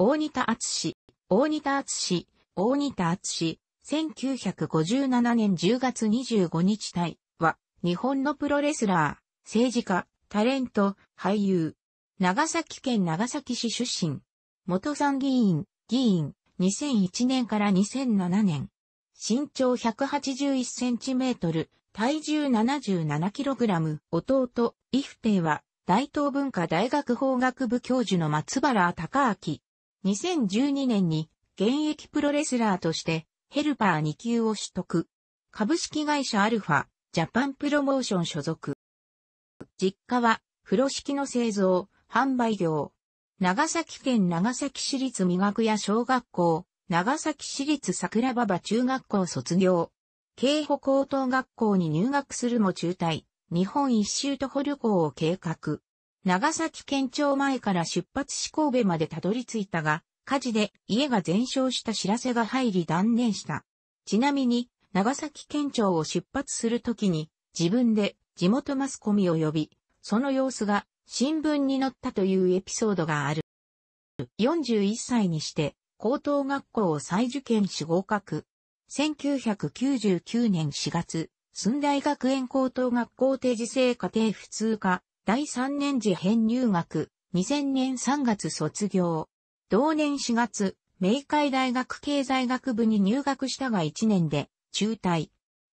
大仁田厚氏、大仁田厚氏、大仁田厚氏、1957年10月25日体は、日本のプロレスラー、政治家、タレント、俳優、長崎県長崎市出身、元参議院、議員、2001年から2007年、身長181センチメートル、体重77キログラム、弟、イフテイは、大東文化大学法学部教授の松原隆明、2012年に現役プロレスラーとしてヘルパー2級を取得。株式会社アルファ、ジャパンプロモーション所属。実家は風呂敷の製造、販売業。長崎県長崎市立美学屋小学校、長崎市立桜馬場中学校卒業。京保高等学校に入学するも中退、日本一周徒歩旅行を計画。長崎県庁前から出発し神戸までたどり着いたが、火事で家が全焼した知らせが入り断念した。ちなみに、長崎県庁を出発するときに、自分で地元マスコミを呼び、その様子が新聞に載ったというエピソードがある。41歳にして、高等学校を再受験し合格。1999年4月、寸大学園高等学校定時制家庭普通科、第3年次編入学、2000年3月卒業。同年4月、明海大学経済学部に入学したが1年で、中退。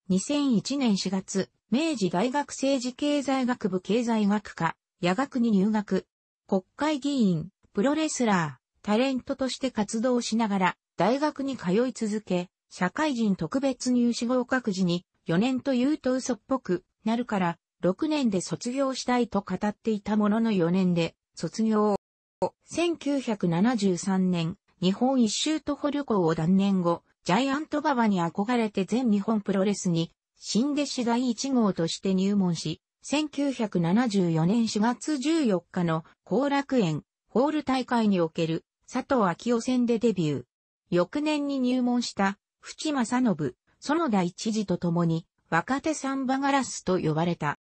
2001年4月、明治大学政治経済学部経済学科、夜学に入学。国会議員、プロレスラー、タレントとして活動しながら、大学に通い続け、社会人特別入試合格時に、4年というと嘘っぽくなるから、6年で卒業したいと語っていたものの4年で卒業。1973年、日本一周徒歩旅行を断念後、ジャイアント馬場に憧れて全日本プロレスに、新弟子第1号として入門し、1974年4月14日の後楽園ホール大会における佐藤昭夫戦でデビュー。翌年に入門した淵正信、園田一次と共に若手サンバガラスと呼ばれた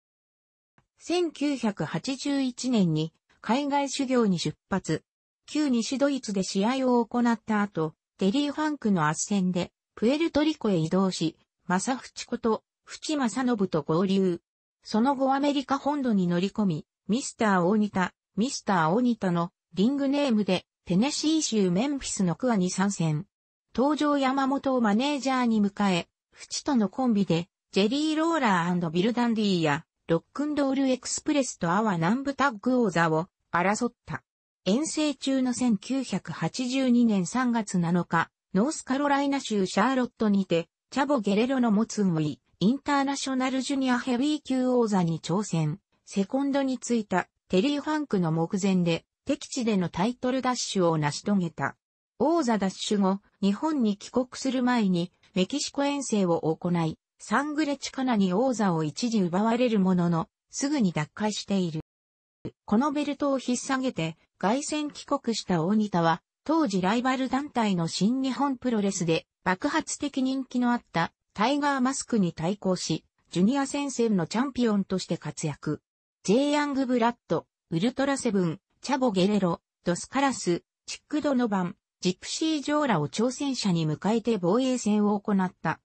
1981年に海外修行に出発。旧西ドイツで試合を行った後、デリーファンクの圧戦でプエルトリコへ移動し、正淵こと淵正信と合流。その後アメリカ本土に乗り込み、ミスター大仁田、ミスター大仁田のリングネームでテネシー州メンフィスのクアに参戦。登場山本をマネージャーに迎え、淵とのコンビで、ジェリーローラービルダンディーや、ロックンドールエクスプレスとアワ南部タッグ王座を争った。遠征中の1982年3月7日、ノースカロライナ州シャーロットにて、チャボ・ゲレロの持つウイ、インターナショナルジュニアヘビー級王座に挑戦。セコンドに着いたテリー・ファンクの目前で、敵地でのタイトルダッシュを成し遂げた。王座ダッシュ後、日本に帰国する前に、メキシコ遠征を行い、サングレチカナに王座を一時奪われるものの、すぐに奪回している。このベルトを引っ提げて、凱旋帰国した大仁田は、当時ライバル団体の新日本プロレスで爆発的人気のあったタイガーマスクに対抗し、ジュニア戦線のチャンピオンとして活躍。J ヤングブラッド、ウルトラセブン、チャボゲレロ、ドスカラス、チックドノバン、ジプシー・ジョーラを挑戦者に迎えて防衛戦を行った。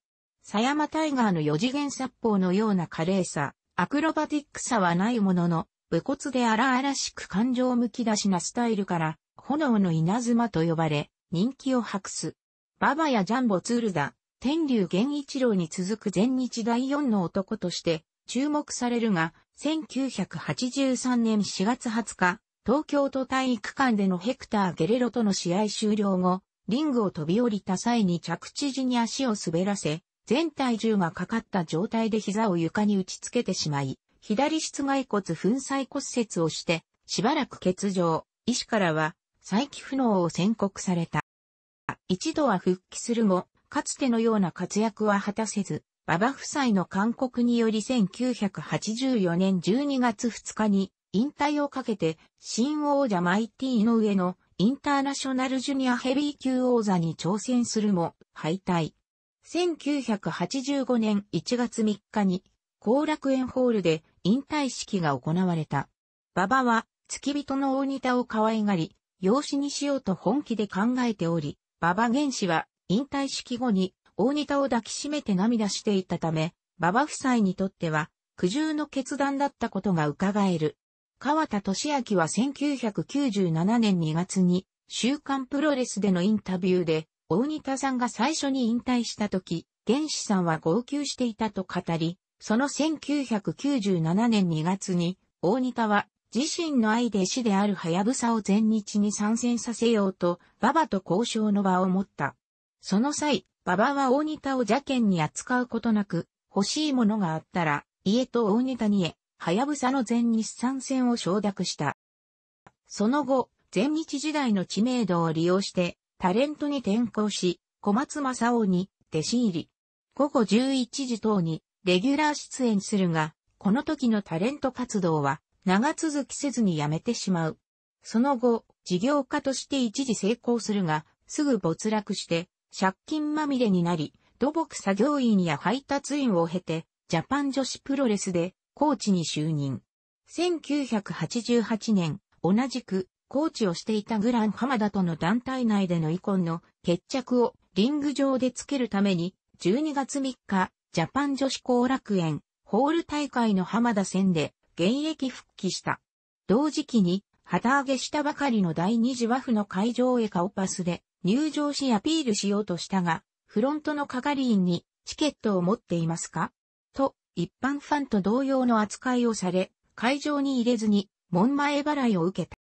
狭山タイガーの四次元殺法のような華麗さ、アクロバティックさはないものの、武骨で荒々しく感情むき出しなスタイルから、炎の稲妻と呼ばれ、人気を博す。ババやジャンボツールダ、天竜源一郎に続く全日第四の男として、注目されるが、1983年4月20日、東京都体育館でのヘクター・ゲレロとの試合終了後、リングを飛び降りた際に着地時に足を滑らせ、全体重がかかった状態で膝を床に打ち付けてしまい、左室外骨粉砕骨折をして、しばらく欠場、医師からは、再起不能を宣告された。一度は復帰するも、かつてのような活躍は果たせず、馬場夫妻の勧告により1984年12月2日に引退をかけて新王者マイティの上のインターナショナルジュニアヘビー級王座に挑戦するも敗退。1985年1月3日に、後楽園ホールで引退式が行われた。馬場は、付き人の大仁田を可愛がり、養子にしようと本気で考えており、馬場原氏は、引退式後に、大仁田を抱きしめて涙していたため、馬場夫妻にとっては、苦渋の決断だったことが伺える。川田俊明は1997年2月に、週刊プロレスでのインタビューで、大仁田さんが最初に引退した時、原子さんは号泣していたと語り、その1997年2月に、大仁田は自身の愛で子である早ヤを全日に参戦させようと、馬場と交渉の場を持った。その際、馬場は大仁田を邪剣に扱うことなく、欲しいものがあったら、家と大仁田にへ、ハヤの全日参戦を承諾した。その後、全日時代の知名度を利用して、タレントに転校し、小松正夫に弟子入り。午後11時等にレギュラー出演するが、この時のタレント活動は長続きせずに辞めてしまう。その後、事業家として一時成功するが、すぐ没落して、借金まみれになり、土木作業員や配達員を経て、ジャパン女子プロレスでコーチに就任。1988年、同じくコーチをしていたグラン浜田との団体内での遺恨の決着をリング上でつけるために、12月3日、ジャパン女子後楽園、ホール大会の浜田戦で現役復帰した。同時期に、旗揚げしたばかりの第2次和府の会場へオパスで入場しアピールしようとしたが、フロントの係員にチケットを持っていますかと、一般ファンと同様の扱いをされ、会場に入れずに、門前払いを受けた。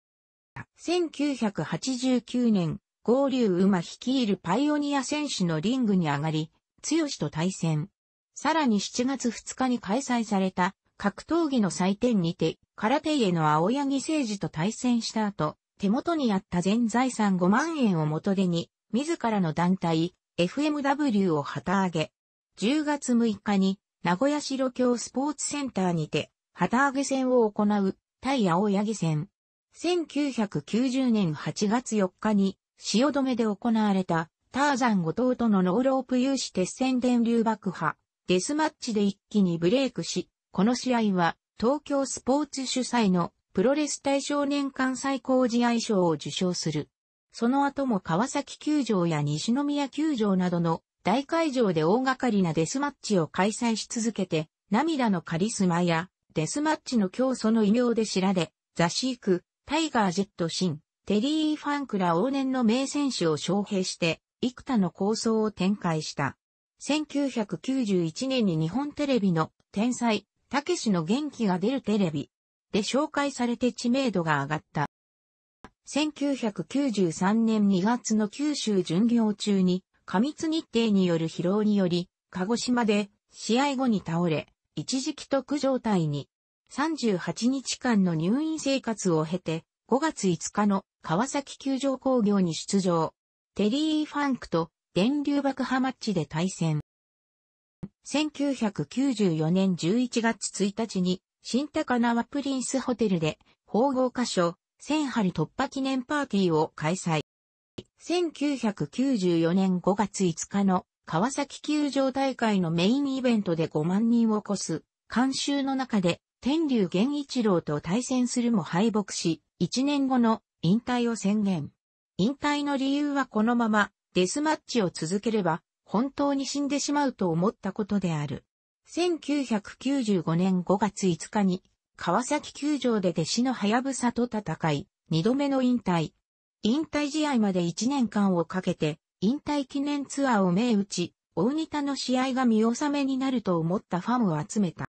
1989年、合流馬率いるパイオニア選手のリングに上がり、強しと対戦。さらに7月2日に開催された格闘技の祭典にて、空手への青柳政治と対戦した後、手元にあった全財産5万円を元手に、自らの団体、FMW を旗揚げ。10月6日に、名古屋城京スポーツセンターにて、旗揚げ戦を行う、対青柳戦。1990年8月4日に、汐留で行われた、ターザン後藤とのノーロープ有志鉄線電流爆破、デスマッチで一気にブレイクし、この試合は、東京スポーツ主催のプロレス大少年間最高試合賞を受賞する。その後も川崎球場や西宮球場などの大会場で大掛かりなデスマッチを開催し続けて、涙のカリスマやデスマッチの競争の異名で知られ、ザシーク、タイガー・ジェット・シン、テリー・ファンクら往年の名選手を招聘して、幾多の構想を展開した。1991年に日本テレビの天才、たけしの元気が出るテレビで紹介されて知名度が上がった。1993年2月の九州巡業中に過密日程による疲労により、鹿児島で試合後に倒れ、一時帰得状態に38日間の入院生活を経て、5月5日の川崎球場工業に出場。テリー・ファンクと電流爆破マッチで対戦。1994年11月1日に、新高輪プリンスホテルで、縫合箇所、千春突破記念パーティーを開催。1994年5月5日の川崎球場大会のメインイベントで5万人を超す、監修の中で天竜源一郎と対戦するも敗北し、1年後の引退を宣言。引退の理由はこのままデスマッチを続ければ本当に死んでしまうと思ったことである。1995年5月5日に川崎球場で弟子のハヤブサと戦い、2度目の引退。引退試合まで1年間をかけて引退記念ツアーを銘打ち、大仁田の試合が見納めになると思ったファンを集めた。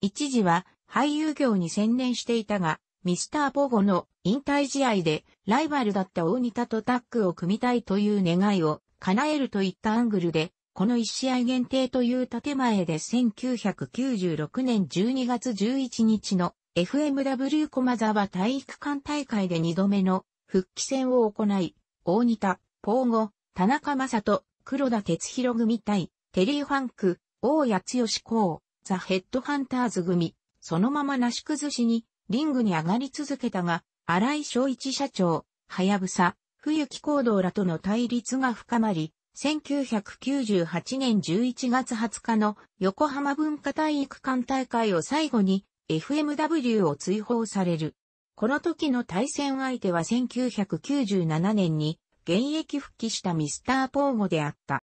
一時は俳優業に専念していたが、ミスターポゴの引退試合でライバルだった大仁田とタッグを組みたいという願いを叶えるといったアングルで、この一試合限定という建前で1996年12月11日の FMW 駒沢体育館大会で2度目の復帰戦を行い、大仁田、ポーゴ、田中正人、黒田哲弘組対、テリー・ファンク、大谷剛公、ザ・ヘッドハンターズ組、そのままなし崩しに、リングに上がり続けたが、荒井翔一社長、はやぶさ、冬木行動らとの対立が深まり、1998年11月20日の横浜文化体育館大会を最後に FMW を追放される。この時の対戦相手は1997年に現役復帰したミスター・ポーゴであった。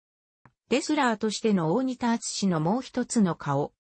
レスラーとしての大仁田厚氏のもう一つの顔、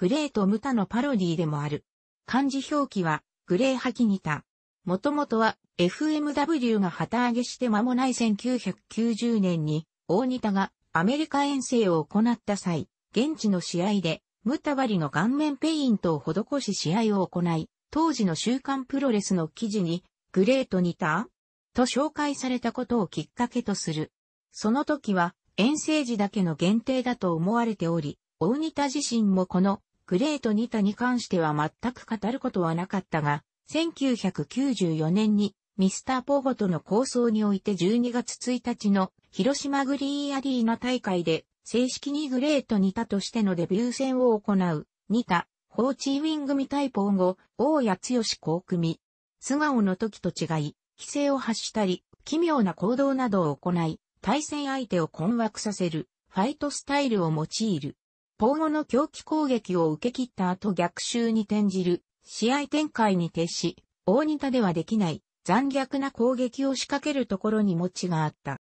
グレート・ムタのパロディでもある。漢字表記は、グレーハキニタ。もともとは、FMW が旗揚げして間もない1990年に、大ニタがアメリカ遠征を行った際、現地の試合で、ムタバリの顔面ペイントを施し試合を行い、当時の週刊プロレスの記事に、グレート・ニタと紹介されたことをきっかけとする。その時は、遠征時だけの限定だと思われており、大ニタ自身もこのグレート・ニタに関しては全く語ることはなかったが、1994年にミスター・ポゴとの構想において12月1日の広島グリーンアリーナ大会で正式にグレート・ニタとしてのデビュー戦を行う、ニタ、ホーチーウィング・タ対ポーゴ、大谷剛公組。素顔の時と違い、規制を発したり、奇妙な行動などを行い、対戦相手を困惑させる、ファイトスタイルを用いる。ポ後の狂気攻撃を受け切った後逆襲に転じる試合展開に徹し、大仁田ではできない残虐な攻撃を仕掛けるところに持ちがあった。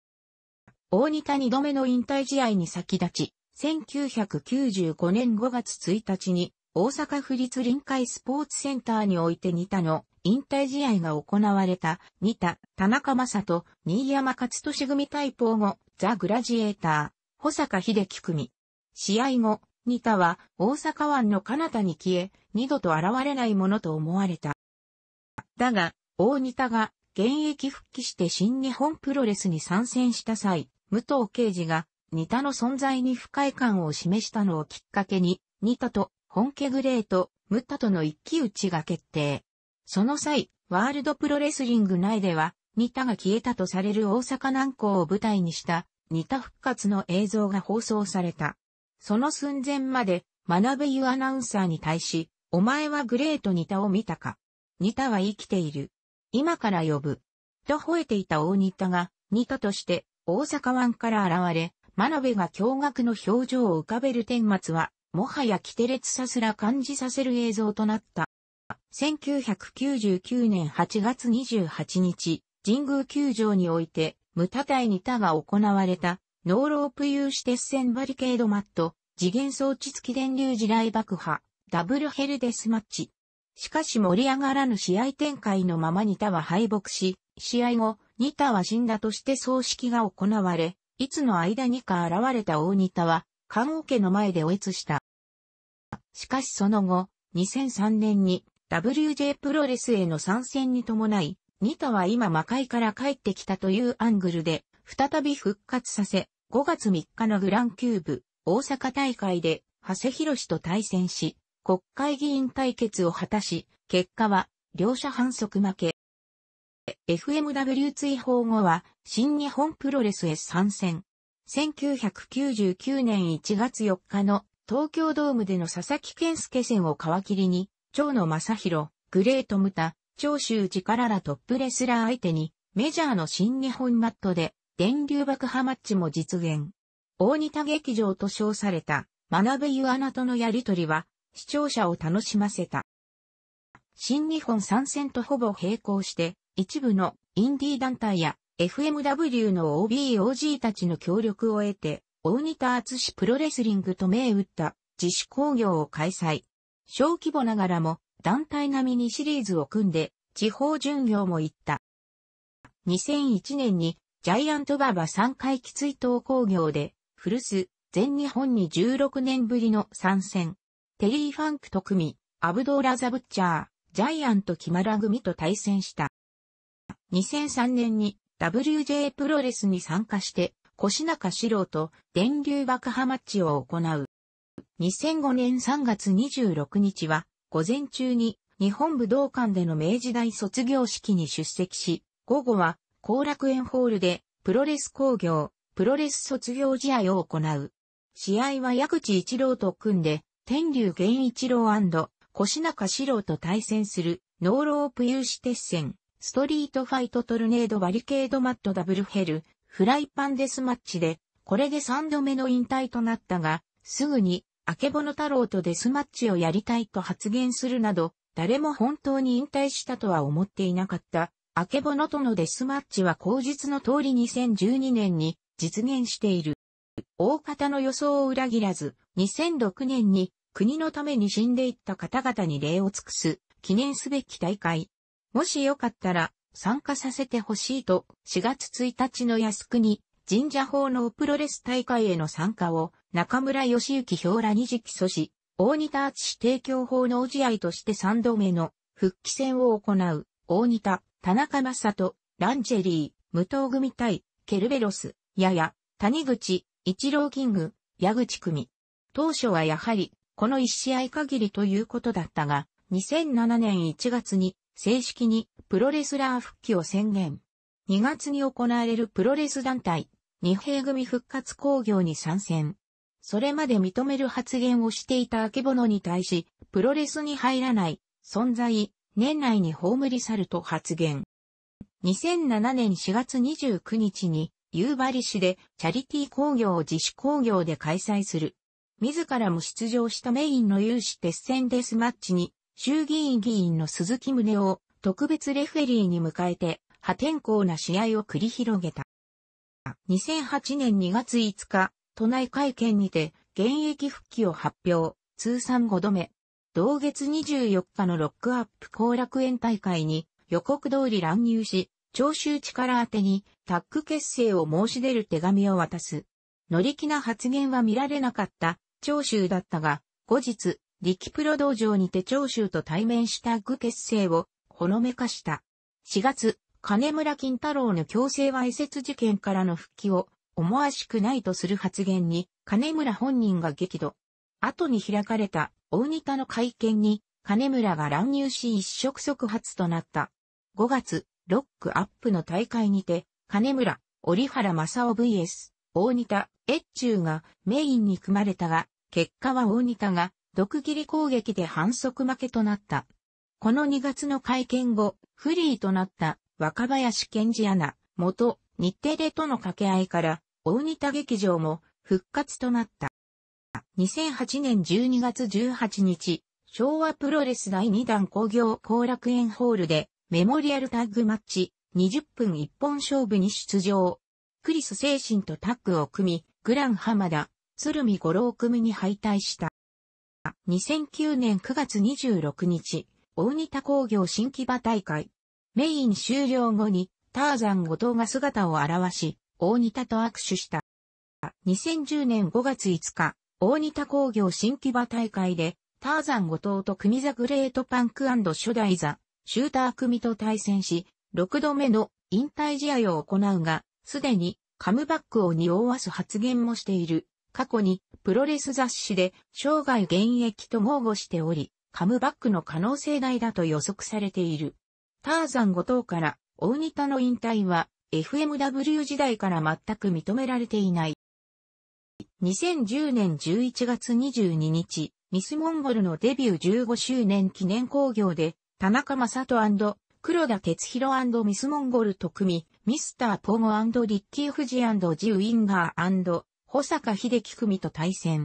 大仁田二度目の引退試合に先立ち、1995年5月1日に大阪府立臨海スポーツセンターにおいて似田の引退試合が行われた仁田、田中正人、新山勝利組対抗後、ザ・グラジエーター、保坂秀樹組、試合後、ニタは大阪湾の彼方に消え、二度と現れないものと思われた。だが、大ニタが現役復帰して新日本プロレスに参戦した際、武藤刑事がニタの存在に不快感を示したのをきっかけに、ニタと本家グレート、ムッタとの一騎打ちが決定。その際、ワールドプロレスリング内では、ニタが消えたとされる大阪南港を舞台にした、ニタ復活の映像が放送された。その寸前まで、学べゆアナウンサーに対し、お前はグレートニタを見たか。ニタは生きている。今から呼ぶ。と吠えていた大ニタが、ニタとして大阪湾から現れ、真鍋が驚愕の表情を浮かべる天末は、もはやキテレツさすら感じさせる映像となった。1999年8月28日、神宮球場において、無多体ニタが行われたノーロープ有刺鉄線バリケードマット、次元装置付き電流地雷爆破、ダブルヘルデスマッチ。しかし盛り上がらぬ試合展開のままニタは敗北し、試合後、ニタは死んだとして葬式が行われ、いつの間にか現れた大ニタは、看護家の前でおえつした。しかしその後、2003年に WJ プロレスへの参戦に伴い、ニタは今魔界から帰ってきたというアングルで、再び復活させ、5月3日のグランキューブ大阪大会で、長谷博と対戦し、国会議員対決を果たし、結果は、両者反則負け。FMW 追放後は、新日本プロレスへ参戦。1999年1月4日の東京ドームでの佐々木健介戦を皮切りに、長野正宏、グレートムタ、長州力らトップレスラー相手に、メジャーの新日本マットで電流爆破マッチも実現。大仁田劇場と称された、学べゆアナとのやりとりは、視聴者を楽しませた。新日本参戦とほぼ並行して、一部のインディー団体や FMW の OBOG たちの協力を得て、大仁田厚志プロレスリングと銘打った自主工業を開催。小規模ながらも団体並みにシリーズを組んで地方巡業も行った。2001年にジャイアントバ場3回きつい投工業で、古巣、全日本に16年ぶりの参戦。テリー・ファンクと組、アブドーラ・ザ・ブッチャー、ジャイアント・キマラ組と対戦した。2003年に WJ プロレスに参加して、腰中四郎と電流爆破マッチを行う。2005年3月26日は、午前中に日本武道館での明治大卒業式に出席し、午後は後楽園ホールで、プロレス工業、プロレス卒業試合を行う。試合は矢口一郎と組んで、天竜源一郎腰中四郎と対戦する、ノーロープ有志鉄線、ストリートファイトトルネードバリケードマットダブルヘル、フライパンデスマッチで、これで3度目の引退となったが、すぐに、あけぼの太郎とデスマッチをやりたいと発言するなど、誰も本当に引退したとは思っていなかったアケボノとのデスマッチは口実の通り2012年に実現している。大方の予想を裏切らず、2006年に国のために死んでいった方々に礼を尽くす記念すべき大会。もしよかったら参加させてほしいと4月1日の靖国神社法のプロレス大会への参加を中村義行氷羅二次起訴し、大仁田敦提供法のお試合として3度目の復帰戦を行う大仁田田中正人、ランジェリー、武藤組対、ケルベロス、やや、谷口、一郎キング、矢口組。当初はやはり、この1試合限りということだったが、2007年1月に正式にプロレスラー復帰を宣言。2月に行われるプロレス団体、日平組復活工業に参戦。それまで認める発言をしていた明けぼのに対し、プロレスに入らない、存在、年内に葬り去ると発言。2007年4月29日に、夕張市でチャリティー工業を自主工業で開催する。自らも出場したメインの有志鉄線デスマッチに、衆議院議員の鈴木宗を特別レフェリーに迎えて、破天荒な試合を繰り広げた。2008年2月5日、都内会見にて、現役復帰を発表、通算5度目。同月24日のロックアップ後楽園大会に予告通り乱入し、長州力宛てにタッグ結成を申し出る手紙を渡す。乗り気な発言は見られなかった長州だったが、後日、力プロ道場にて長州と対面しタッグ結成をほのめかした。4月、金村金太郎の強制わいせつ事件からの復帰を思わしくないとする発言に金村本人が激怒。後に開かれた大仁田の会見に、金村が乱入し一触即発となった。5月、ロックアップの大会にて、金村、折原正夫 VS、大仁田、越中がメインに組まれたが、結果は大仁田が、毒斬り攻撃で反則負けとなった。この2月の会見後、フリーとなった若林健治アナ、元日テレとの掛け合いから、大仁田劇場も復活となった。2008年12月18日、昭和プロレス第2弾工業後楽園ホールで、メモリアルタッグマッチ、20分一本勝負に出場。クリス精神とタッグを組み、グラン浜田、鶴見五郎組に敗退した。2009年9月26日、大仁田工業新木場大会。メイン終了後に、ターザン後藤が姿を現し、大仁田と握手した。2010年5月5日、大仁田工業新木場大会で、ターザン後藤と組ザグレートパンク初代ザ、シューター組と対戦し、6度目の引退試合を行うが、すでにカムバックを匂わす発言もしている。過去にプロレス雑誌で生涯現役と豪語しており、カムバックの可能性大だと予測されている。ターザン後藤から大仁田の引退は FMW 時代から全く認められていない。2010年11月22日、ミスモンゴルのデビュー15周年記念興行で、田中正人黒田哲弘ミスモンゴルと組み、ミスターポゴリッキー・フジジ・ウィンガー保坂秀樹組と対戦。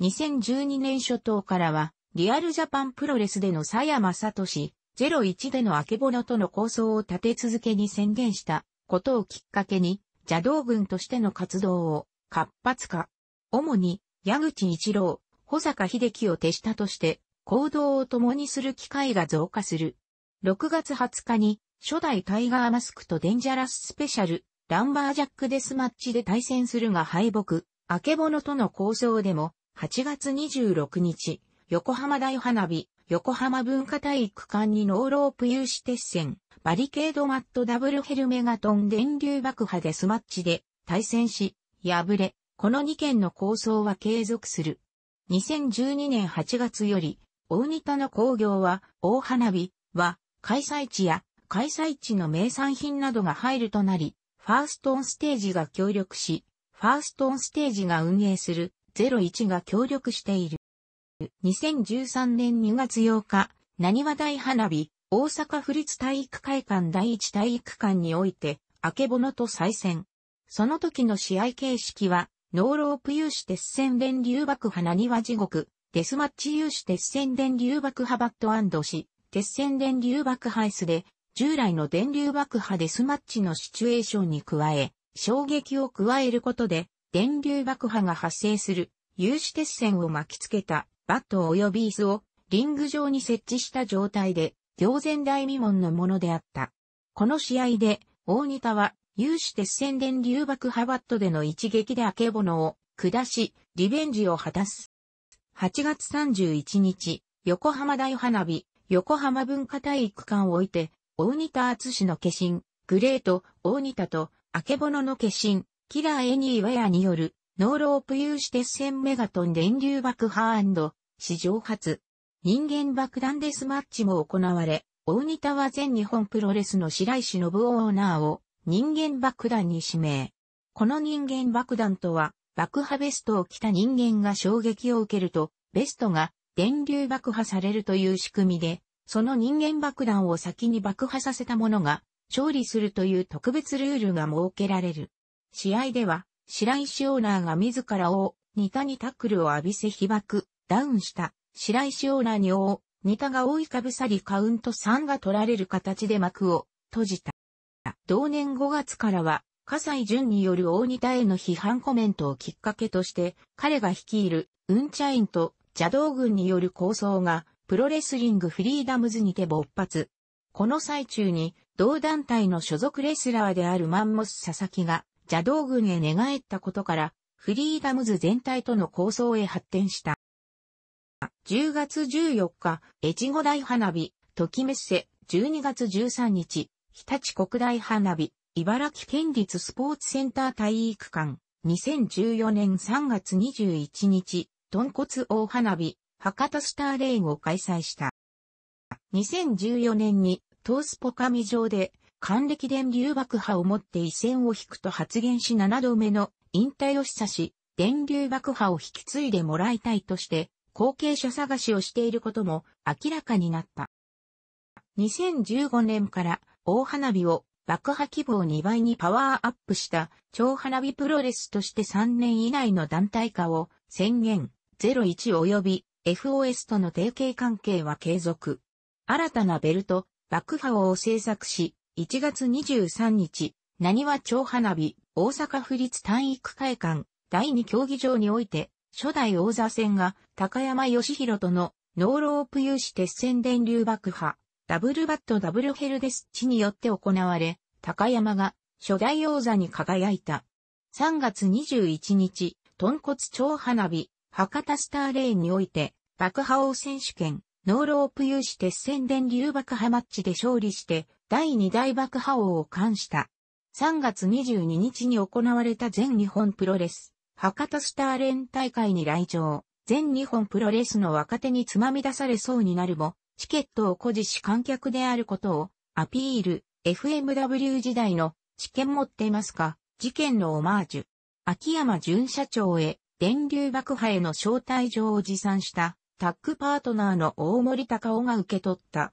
2012年初頭からは、リアルジャパンプロレスでの佐山ゼ01での明けぼのとの構想を立て続けに宣言したことをきっかけに、邪道軍としての活動を活発化。主に、矢口一郎、保坂秀樹を手下として、行動を共にする機会が増加する。6月20日に、初代タイガーマスクとデンジャラススペシャル、ランバージャックデスマッチで対戦するが敗北、明け物との交渉でも、8月26日、横浜大花火、横浜文化体育館にノーロープ有志鉄線、バリケードマットダブルヘルメガトン電流爆破デスマッチで対戦し、敗れ、この2件の構想は継続する。2012年8月より、大仁田の工業は、大花火は、開催地や、開催地の名産品などが入るとなり、ファーストオンステージが協力し、ファーストオンステージが運営する01が協力している。2013年2月8日、何話大花火、大阪府立体育会館第一体育館において、あけぼのと再選。その時の試合形式は、ノーロープ有志鉄線電流爆破なに地獄、デスマッチ有志鉄線電流爆破バットし、鉄線電流爆破 S で、従来の電流爆破デスマッチのシチュエーションに加え、衝撃を加えることで、電流爆破が発生する、有志鉄線を巻きつけた、バット及び椅子を、リング上に設置した状態で、行前大未聞のものであった。この試合で、大仁田は、有志鉄線電流爆破バットでの一撃でアケボノを下し、リベンジを果たす。8月31日、横浜大花火、横浜文化体育館を置いて、大仁田厚氏の化身、グレート、大仁田と、アケボノの化身、キラーエニーウェアによる、ノーロープ有志鉄線メガトン電流爆破史上初、人間爆弾デスマッチも行われ、大仁田は全日本プロレスの白石信夫オーナーを、人間爆弾に指名。この人間爆弾とは、爆破ベストを着た人間が衝撃を受けると、ベストが電流爆破されるという仕組みで、その人間爆弾を先に爆破させた者が、勝利するという特別ルールが設けられる。試合では、白石オーナーが自らを、ニタにタックルを浴びせ被爆、ダウンした、白石オーナーに王、ニタが覆いかぶさりカウント3が取られる形で幕を閉じた。同年5月からは、笠西淳による大仁田への批判コメントをきっかけとして、彼が率いる、うんちゃいんと邪道軍による抗争が、プロレスリングフリーダムズにて勃発。この最中に、同団体の所属レスラーであるマンモス佐々木が、邪道軍へ寝返ったことから、フリーダムズ全体との抗争へ発展した。10月14日、越後大花火、時メッセ、12月13日、日立国大花火、茨城県立スポーツセンター体育館、2014年3月21日、豚骨大花火、博多スターレインを開催した。2014年に、東スポ上場で、還暦電流爆破をもって異線を引くと発言し7度目の引退を示唆し、電流爆破を引き継いでもらいたいとして、後継者探しをしていることも明らかになった。2015年から大花火を爆破規模を2倍にパワーアップした超花火プロレスとして3年以内の団体化を宣言01及び FOS との提携関係は継続。新たなベルト、爆破を制作し、1月23日、何は超花火、大阪府立体育会館、第2競技場において、初代王座戦が高山義弘とのノーロープ有志鉄線電流爆破、ダブルバットダブルヘルデスチによって行われ、高山が初代王座に輝いた。3月21日、豚骨超花火、博多スターレーンにおいて、爆破王選手権、ノーロープ有志鉄線電流爆破マッチで勝利して、第2代爆破王を冠した。3月22日に行われた全日本プロレス、博多スターレーン大会に来場。全日本プロレスの若手につまみ出されそうになるも、チケットを誇示し観客であることをアピール、FMW 時代の知見持ってますか事件のオマージュ。秋山巡社長へ電流爆破への招待状を持参したタッグパートナーの大森隆夫が受け取った。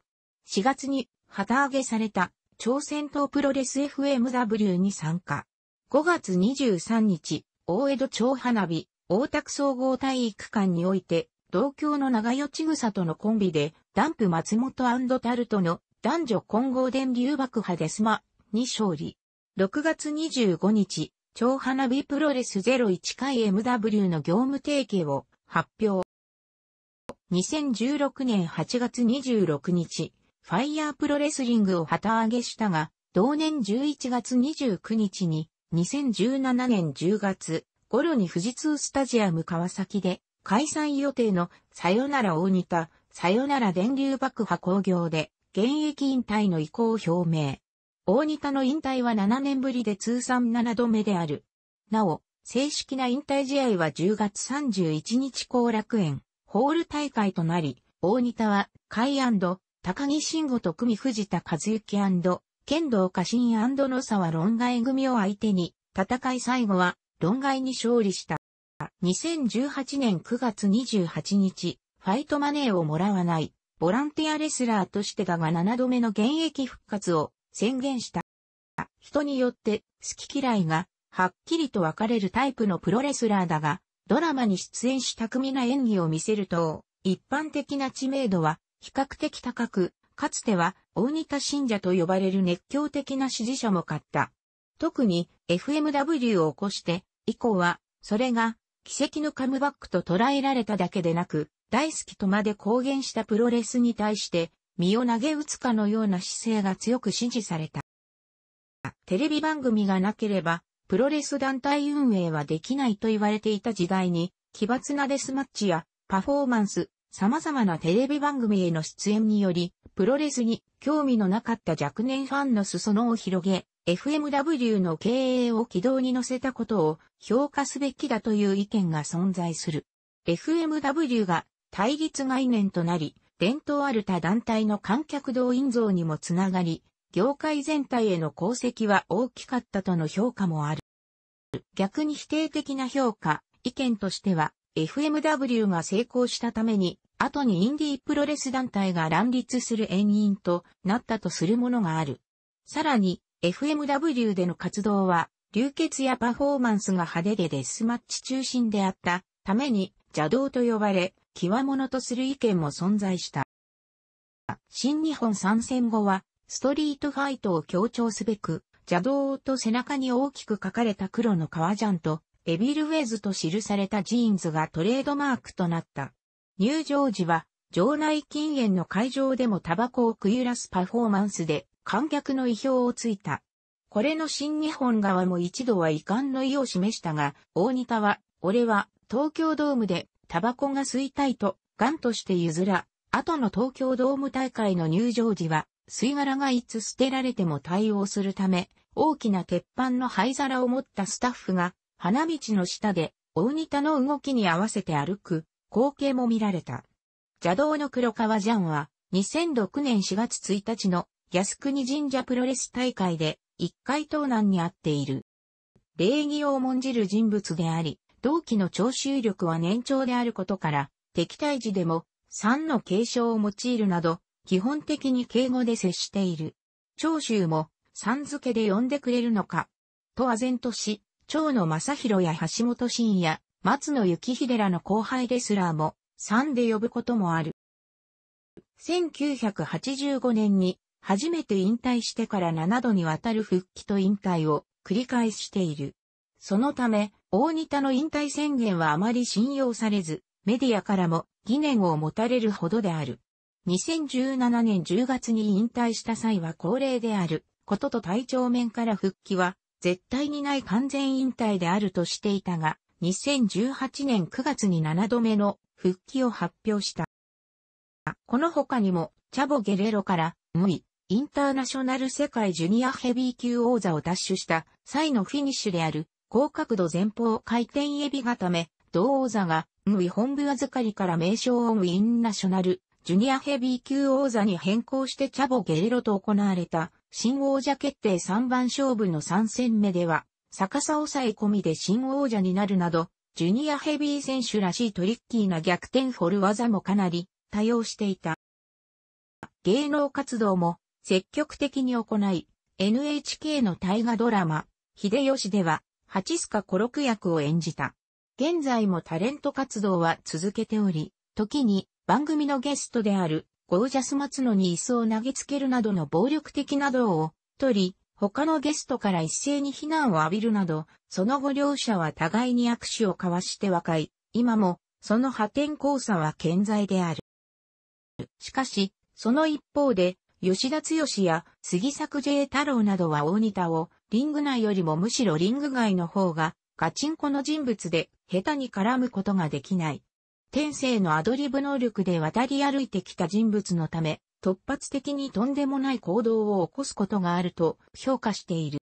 4月に旗揚げされた朝鮮党プロレス FMW に参加。5月23日、大江戸町花火、大田区総合体育館において同郷の長与千草とのコンビで、ダンプ松本タルトの男女混合電流爆破デスマに勝利。6月25日、超花火プロレス01回 MW の業務提携を発表。2016年8月26日、ファイヤープロレスリングを旗揚げしたが、同年11月29日に、2017年10月頃に富士通スタジアム川崎で開催予定のさよなら大仁田、さよなら電流爆破工業で、現役引退の意向を表明。大仁田の引退は7年ぶりで通算7度目である。なお、正式な引退試合は10月31日後楽園、ホール大会となり、大仁田は、海高木慎吾と組藤田和幸剣道家臣野沢論外組を相手に、戦い最後は、論外に勝利した。2018年9月28日、ファイトマネーをもらわない、ボランティアレスラーとしてだが7度目の現役復活を宣言した。人によって好き嫌いがはっきりと分かれるタイプのプロレスラーだが、ドラマに出演し巧みな演技を見せると、一般的な知名度は比較的高く、かつては大仁田信者と呼ばれる熱狂的な支持者も買った。特に FMW を起こして以降は、それが奇跡のカムバックと捉えられただけでなく、大好きとまで公言したプロレスに対して、身を投げ打つかのような姿勢が強く支持された。テレビ番組がなければ、プロレス団体運営はできないと言われていた時代に、奇抜なデスマッチやパフォーマンス、様々なテレビ番組への出演により、プロレスに興味のなかった若年ファンの裾野を広げ、FMW の経営を軌道に乗せたことを評価すべきだという意見が存在する。FMW が対立概念となり、伝統ある他団体の観客動員増にもつながり、業界全体への功績は大きかったとの評価もある。逆に否定的な評価、意見としては、FMW が成功したために、後にインディープロレス団体が乱立する遠因となったとするものがある。さらに、FMW での活動は、流血やパフォーマンスが派手でデスマッチ中心であったために邪道と呼ばれ、際物とする意見も存在した。新日本参戦後は、ストリートファイトを強調すべく、邪道と背中に大きく書かれた黒の革ジャンと、エビルウェズと記されたジーンズがトレードマークとなった。入場時は、場内禁煙の会場でもタバコをくゆらすパフォーマンスで観客の意表をついた。これの新日本側も一度は遺憾の意を示したが、大仁田は、俺は東京ドームでタバコが吸いたいと、頑として譲ら、後の東京ドーム大会の入場時は、吸い殻がいつ捨てられても対応するため、大きな鉄板の灰皿を持ったスタッフが、花道の下で、大仁田の動きに合わせて歩く、光景も見られた。邪道の黒川ジャンは、2006年4月1日の靖国神社プロレス大会で一回盗難にあっている。礼儀を重んじる人物であり、同期の聴衆力は年長であることから、敵対時でも3の継承を用いるなど、基本的に敬語で接している。長州も、三付けで呼んでくれるのか、と唖然とし、長野正宏や橋本真也、松野幸秀らの後輩レスラーも、三で呼ぶこともある。1985年に初めて引退してから7度にわたる復帰と引退を繰り返している。そのため、大仁田の引退宣言はあまり信用されず、メディアからも疑念を持たれるほどである。2017年10月に引退した際は高齢であることと体調面から復帰は絶対にない完全引退であるとしていたが、2018年9月に7度目の復帰を発表した。この他にも、チャボゲレロから、ムイ、インターナショナル世界ジュニアヘビー級王座を奪取した際のフィニッシュである高角度前方回転エビ固め、同王座が、ムイ本部預かりから名称をムインナショナル、ジュニアヘビー級王座に変更してチャボゲレロと行われた、新王者決定3番勝負の3戦目では、逆さ抑え込みで新王者になるなど、ジュニアヘビー選手らしいトリッキーな逆転フォル技もかなり多用していた。芸能活動も積極的に行い、NHK の大河ドラマ、秀吉では、八須賀小六役を演じた。現在もタレント活動は続けており、時に番組のゲストであるゴージャス松野に椅子を投げつけるなどの暴力的などを取り、他のゲストから一斉に非難を浴びるなど、その後両者は互いに握手を交わして和解、今もその破天荒さは健在である。しかし、その一方で、吉田剛や杉作 J 太郎などは大仁田をリング内よりもむしろリング外の方がガチンコの人物で下手に絡むことができない。天性のアドリブ能力で渡り歩いてきた人物のため、突発的にとんでもない行動を起こすことがあると評価している。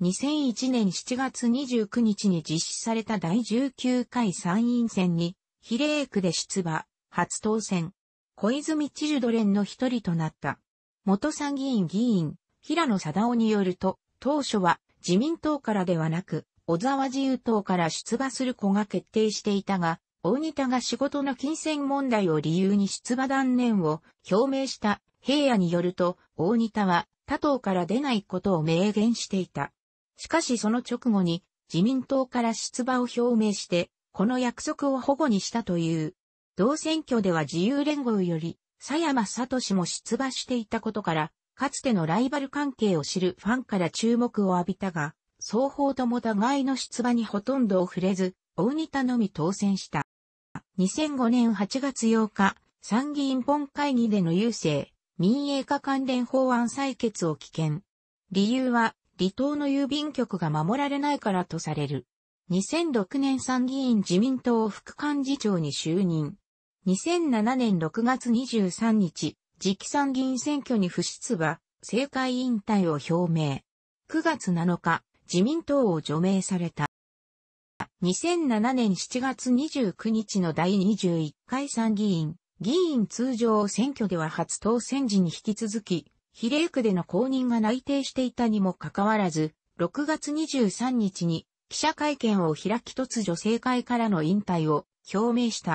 2001年7月29日に実施された第19回参院選に、比例区で出馬、初当選。小泉チルドレンの一人となった。元参議院議員、平野貞夫によると、当初は自民党からではなく、小沢自由党から出馬する子が決定していたが、大仁田が仕事の金銭問題を理由に出馬断念を表明した平野によると、大仁田は他党から出ないことを明言していた。しかしその直後に自民党から出馬を表明して、この約束を保護にしたという。同選挙では自由連合より、佐山聡も出馬していたことから、かつてのライバル関係を知るファンから注目を浴びたが、双方とも互いの出馬にほとんど触れず、大仁田のみ当選した。2005年8月8日、参議院本会議での郵政、民営化関連法案採決を棄権。理由は、離島の郵便局が守られないからとされる。2006年参議院自民党副幹事長に就任。2007年6月23日、次期参議院選挙に不出馬、政界引退を表明。9月7日、自民党を除名された。2007年7月29日の第21回参議院、議員通常選挙では初当選時に引き続き、比例区での公認が内定していたにもかかわらず、6月23日に記者会見を開き突如政界からの引退を表明した。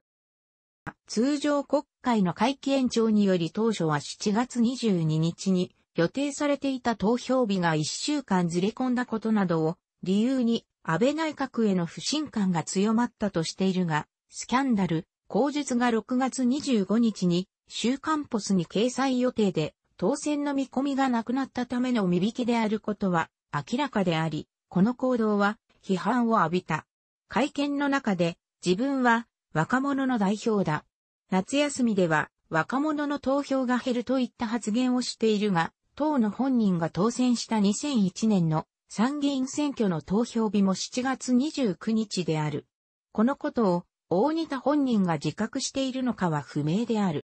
通常国会の会期延長により当初は7月22日に予定されていた投票日が1週間ずれ込んだことなどを理由に安倍内閣への不信感が強まったとしているが、スキャンダル、口述が6月25日に週刊ポスに掲載予定で当選の見込みがなくなったための見引きであることは明らかであり、この行動は批判を浴びた。会見の中で自分は若者の代表だ。夏休みでは若者の投票が減るといった発言をしているが、党の本人が当選した2001年の参議院選挙の投票日も7月29日である。このことを大仁田本人が自覚しているのかは不明である。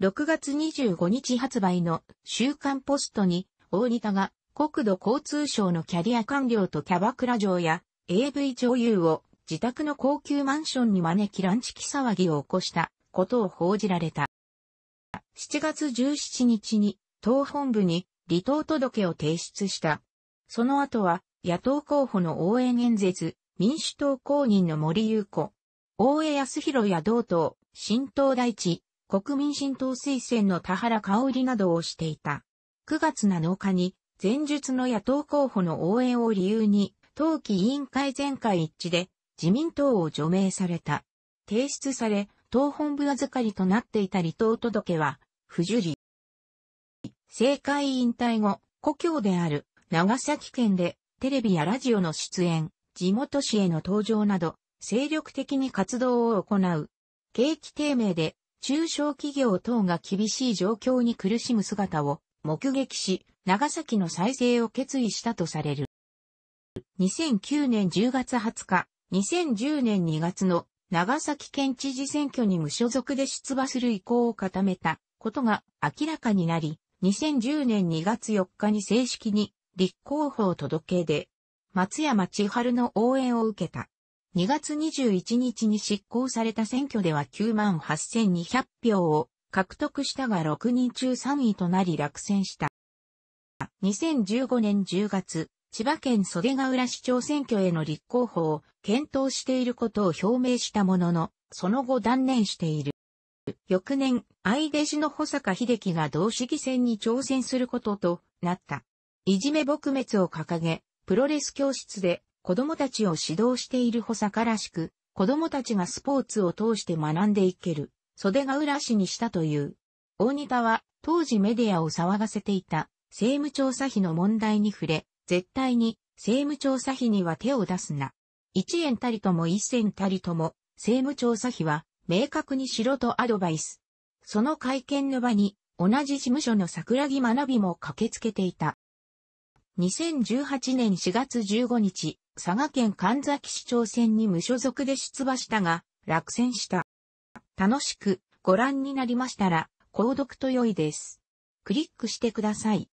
6月25日発売の週刊ポストに大仁田が国土交通省のキャリア官僚とキャバクラ嬢や AV 女優を自宅の高級マンションに招きランチ騒ぎを起こしたことを報じられた。7月17日に党本部に離党届を提出した。その後は野党候補の応援演説、民主党公認の森裕子、大江康弘や同党、新党大地、国民新党推薦の田原香織などをしていた。9月7日に前述の野党候補の応援を理由に、党期委員会全会一致で自民党を除名された。提出され、党本部預かりとなっていた離党届は、不受理。政界引退後、故郷である長崎県でテレビやラジオの出演、地元紙への登場など、精力的に活動を行う。景気低迷で中小企業等が厳しい状況に苦しむ姿を目撃し、長崎の再生を決意したとされる。2009年10月20日、2010年2月の長崎県知事選挙に無所属で出馬する意向を固めたことが明らかになり、2010年2月4日に正式に立候補を届け出、松山千春の応援を受けた。2月21日に執行された選挙では98,200票を獲得したが6人中3位となり落選した。2015年10月、千葉県袖ヶ浦市長選挙への立候補を検討していることを表明したものの、その後断念している。翌年、相弟子の保坂秀樹が同市議選に挑戦することとなった。いじめ撲滅を掲げ、プロレス教室で子供たちを指導している保坂らしく、子供たちがスポーツを通して学んでいける、袖ヶ浦市にしたという。大仁田は当時メディアを騒がせていた政務調査費の問題に触れ、絶対に政務調査費には手を出すな。一円たりとも一銭たりとも政務調査費は明確にしろとアドバイス。その会見の場に同じ事務所の桜木学びも駆けつけていた。2018年4月15日、佐賀県神崎市長選に無所属で出馬したが、落選した。楽しくご覧になりましたら、購読と良いです。クリックしてください。